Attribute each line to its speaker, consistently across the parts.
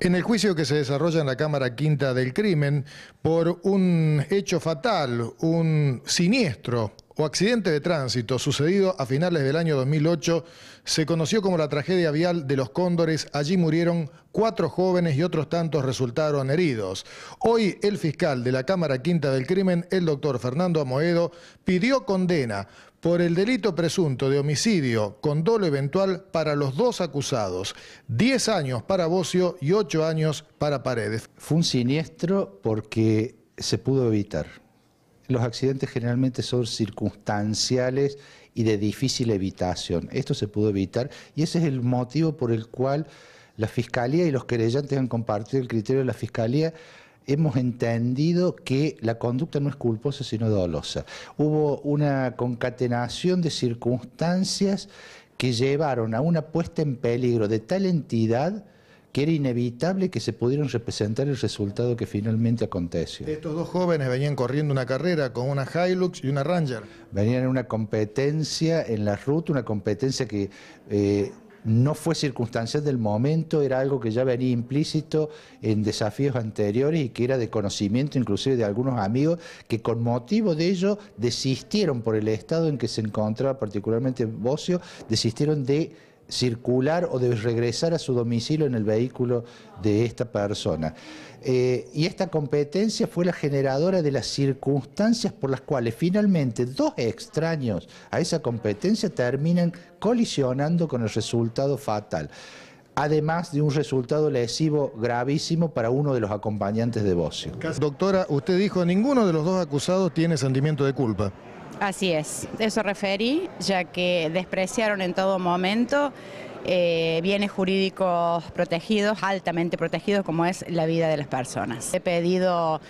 Speaker 1: En el juicio que se desarrolla en la Cámara Quinta del Crimen por un hecho fatal, un siniestro o accidente de tránsito sucedido a finales del año 2008 se conoció como la tragedia vial de los cóndores. Allí murieron cuatro jóvenes y otros tantos resultaron heridos. Hoy el fiscal de la Cámara Quinta del Crimen, el doctor Fernando Amoedo, pidió condena por el delito presunto de homicidio con dolo eventual para los dos acusados. 10 años para Bocio y ocho años para Paredes.
Speaker 2: Fue un siniestro porque se pudo evitar los accidentes generalmente son circunstanciales y de difícil evitación. Esto se pudo evitar y ese es el motivo por el cual la Fiscalía y los querellantes han compartido el criterio de la Fiscalía. Hemos entendido que la conducta no es culposa sino dolosa. Hubo una concatenación de circunstancias que llevaron a una puesta en peligro de tal entidad que era inevitable que se pudieran representar el resultado que finalmente aconteció.
Speaker 1: Estos dos jóvenes venían corriendo una
Speaker 2: carrera con una Hilux y una Ranger. Venían en una competencia en la ruta, una competencia que eh, no fue circunstancial del momento, era algo que ya venía implícito en desafíos anteriores y que era de conocimiento inclusive de algunos amigos que con motivo de ello desistieron por el estado en que se encontraba particularmente Bocio, desistieron de circular o de regresar a su domicilio en el vehículo de esta persona. Eh, y esta competencia fue la generadora de las circunstancias por las cuales finalmente dos extraños a esa competencia terminan colisionando con el resultado fatal, además de un resultado lesivo gravísimo para uno de los acompañantes de Bocio. Doctora, usted dijo, ninguno de los dos
Speaker 1: acusados tiene sentimiento de culpa.
Speaker 3: Así es, eso referí, ya que despreciaron en todo momento eh, bienes jurídicos protegidos, altamente protegidos, como es la vida de las personas. He pedido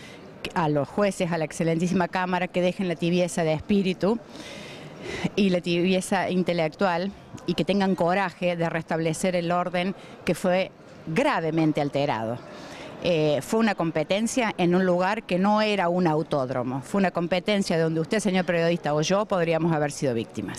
Speaker 3: a los jueces, a la excelentísima Cámara, que dejen la tibieza de espíritu y la tibieza intelectual y que tengan coraje de restablecer el orden que fue gravemente alterado. Eh, fue una competencia en un lugar que no era un autódromo, fue una competencia donde usted, señor periodista, o yo podríamos haber sido víctimas.